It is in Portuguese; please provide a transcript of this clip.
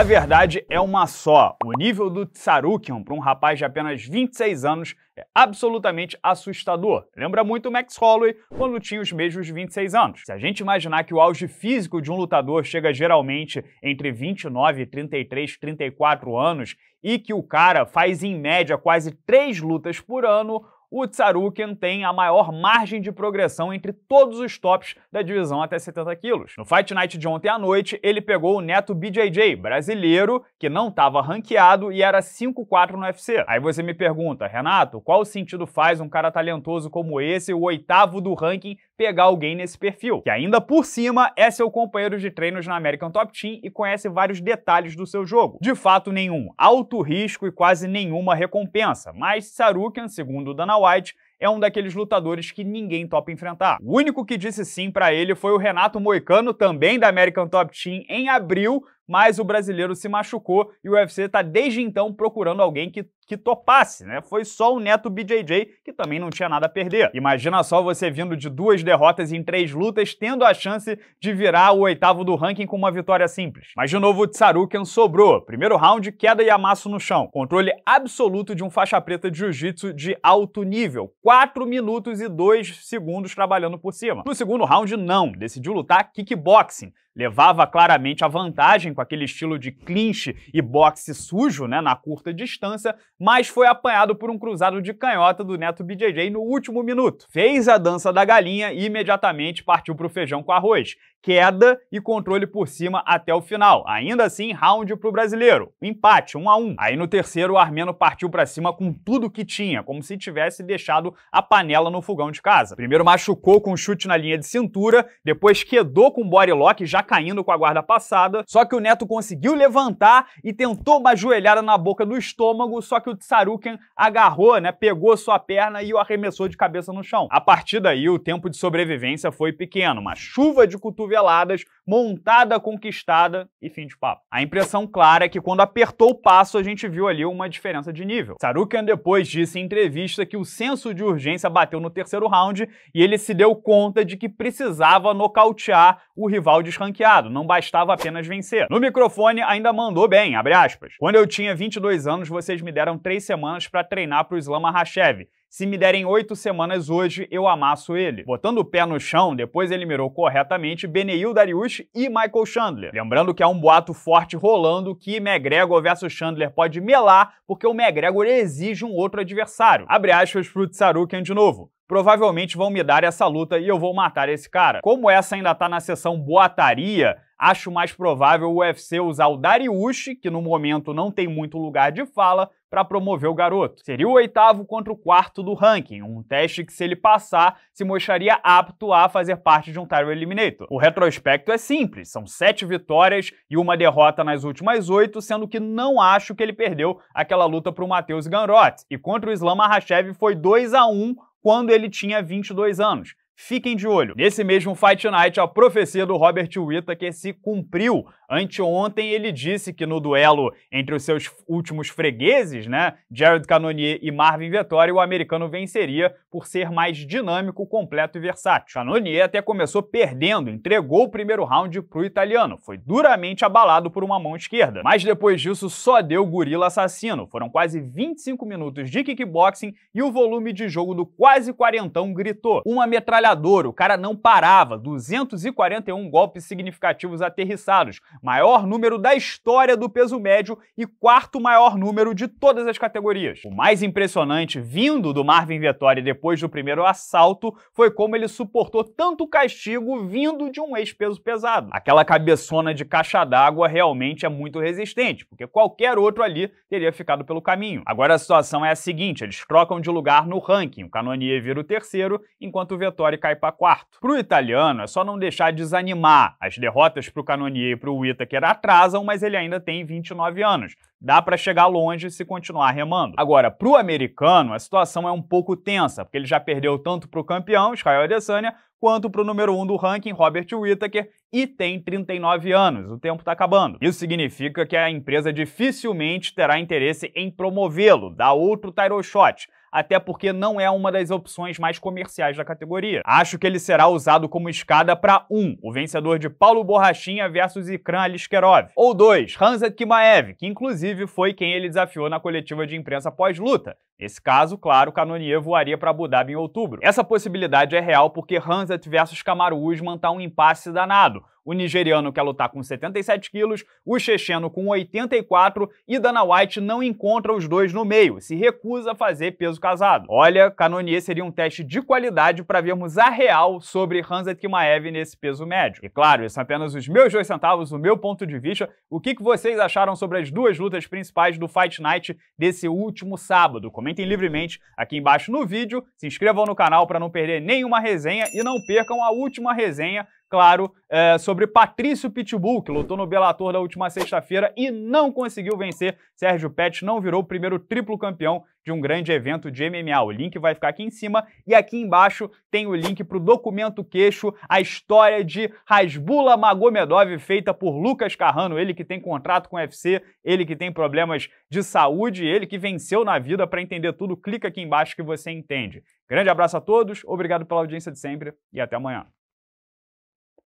A verdade é uma só. O nível do Tsarukian para um rapaz de apenas 26 anos é absolutamente assustador. Lembra muito o Max Holloway quando tinha os mesmos 26 anos. Se a gente imaginar que o auge físico de um lutador chega geralmente entre 29, 33, 34 anos e que o cara faz em média quase três lutas por ano, o Tsaruken tem a maior margem de progressão entre todos os tops da divisão até 70 quilos. No Fight Night de ontem à noite, ele pegou o neto BJJ, brasileiro, que não estava ranqueado e era 5-4 no UFC. Aí você me pergunta, Renato, qual sentido faz um cara talentoso como esse, o oitavo do ranking, pegar alguém nesse perfil, que ainda por cima é seu companheiro de treinos na American Top Team e conhece vários detalhes do seu jogo. De fato, nenhum alto risco e quase nenhuma recompensa, mas Sarukian, segundo Dana White, é um daqueles lutadores que ninguém topa enfrentar. O único que disse sim para ele foi o Renato Moicano, também da American Top Team, em abril, mas o brasileiro se machucou e o UFC está desde então procurando alguém que que topasse, né? Foi só o neto BJJ que também não tinha nada a perder. Imagina só você vindo de duas derrotas em três lutas, tendo a chance de virar o oitavo do ranking com uma vitória simples. Mas de novo o Tsaruken sobrou. Primeiro round, queda e amasso no chão. Controle absoluto de um faixa preta de jiu-jitsu de alto nível. 4 minutos e 2 segundos trabalhando por cima. No segundo round, não. Decidiu lutar kickboxing levava claramente a vantagem com aquele estilo de clinch e boxe sujo né, na curta distância, mas foi apanhado por um cruzado de canhota do Neto BJJ no último minuto. Fez a dança da galinha e imediatamente partiu pro feijão com arroz, queda e controle por cima até o final. Ainda assim, round para o brasileiro. Empate, 1 um a 1 um. Aí no terceiro, o Armeno partiu para cima com tudo que tinha, como se tivesse deixado a panela no fogão de casa. Primeiro machucou com um chute na linha de cintura, depois quedou com body lock, já caindo com a guarda passada, só que o Neto conseguiu levantar e tentou uma joelhada na boca do estômago, só que o Tsaruken agarrou, né, pegou sua perna e o arremessou de cabeça no chão. A partir daí, o tempo de sobrevivência foi pequeno, uma chuva de cotovelo cotoveladas, montada conquistada e fim de papo. A impressão clara é que quando apertou o passo, a gente viu ali uma diferença de nível. Sarukian depois disse em entrevista que o senso de urgência bateu no terceiro round e ele se deu conta de que precisava nocautear o rival desranqueado, não bastava apenas vencer. No microfone ainda mandou bem, abre aspas. Quando eu tinha 22 anos, vocês me deram três semanas para treinar para o Islam Makhachev se me derem oito semanas hoje, eu amasso ele. Botando o pé no chão, depois ele mirou corretamente Beneil Dariush e Michael Chandler. Lembrando que há um boato forte rolando que McGregor versus Chandler pode melar porque o McGregor exige um outro adversário. Abre aspas pro Tsarukyan de novo provavelmente vão me dar essa luta e eu vou matar esse cara. Como essa ainda tá na seção boataria, acho mais provável o UFC usar o Dariush, que no momento não tem muito lugar de fala, para promover o garoto. Seria o oitavo contra o quarto do ranking, um teste que, se ele passar, se mostraria apto a fazer parte de um Tyro Eliminator. O retrospecto é simples, são sete vitórias e uma derrota nas últimas oito, sendo que não acho que ele perdeu aquela luta para o Matheus Ganrot. E contra o Islam Makhachev foi 2 a 1 quando ele tinha 22 anos. Fiquem de olho. Nesse mesmo Fight Night, a profecia do Robert Whittaker se cumpriu. Anteontem ele disse que no duelo entre os seus últimos fregueses, né, Jared Cannonier e Marvin Vettori, o americano venceria por ser mais dinâmico, completo e versátil. Cannonier até começou perdendo, entregou o primeiro round pro italiano, foi duramente abalado por uma mão esquerda. Mas depois disso só deu gorila assassino. Foram quase 25 minutos de kickboxing e o volume de jogo do quase quarentão gritou. Uma metralha o cara não parava. 241 golpes significativos aterrissados, maior número da história do peso médio e quarto maior número de todas as categorias. O mais impressionante vindo do Marvin Vettori depois do primeiro assalto foi como ele suportou tanto castigo vindo de um ex-peso pesado. Aquela cabeçona de caixa d'água realmente é muito resistente, porque qualquer outro ali teria ficado pelo caminho. Agora a situação é a seguinte, eles trocam de lugar no ranking, o Canonier vira o terceiro, enquanto o Vettori cai para quarto. Pro italiano, é só não deixar desanimar. As derrotas pro Canonier e pro Whittaker atrasam, mas ele ainda tem 29 anos. Dá para chegar longe se continuar remando. Agora, pro americano, a situação é um pouco tensa, porque ele já perdeu tanto pro campeão, Israel Adesanya, quanto para o número 1 um do ranking, Robert Whittaker, e tem 39 anos. O tempo está acabando. Isso significa que a empresa dificilmente terá interesse em promovê-lo, dar outro title shot até porque não é uma das opções mais comerciais da categoria. Acho que ele será usado como escada para 1, um, o vencedor de Paulo Borrachinha versus Ikran Aliskerov, ou 2, Hansa Kimaev, que inclusive foi quem ele desafiou na coletiva de imprensa pós-luta. Nesse caso, claro, Canonier voaria para Abu Dhabi em outubro. Essa possibilidade é real porque Hanset versus Kamaru Usman tá um impasse danado. errado O nigeriano quer lutar com 77 quilos, o checheno com 84 e Dana White não encontra os dois no meio, se recusa a fazer peso casado. Olha, Canonier seria um teste de qualidade para vermos a real sobre Hanset Kimaev nesse peso médio. E claro, isso é apenas os meus dois centavos, o meu ponto de vista. O que, que vocês acharam sobre as duas lutas principais do Fight Night desse último sábado? Comentem livremente aqui embaixo no vídeo, se inscrevam no canal para não perder nenhuma resenha e não percam a última resenha, claro, é, sobre sobre Patrício Pitbull, que lutou no Bellator da última sexta-feira e não conseguiu vencer. Sérgio Pet não virou o primeiro triplo campeão de um grande evento de MMA. O link vai ficar aqui em cima e aqui embaixo tem o link para o documento queixo, a história de Rasbula Magomedov feita por Lucas Carrano, ele que tem contrato com o UFC, ele que tem problemas de saúde, ele que venceu na vida para entender tudo. Clica aqui embaixo que você entende. Grande abraço a todos, obrigado pela audiência de sempre e até amanhã.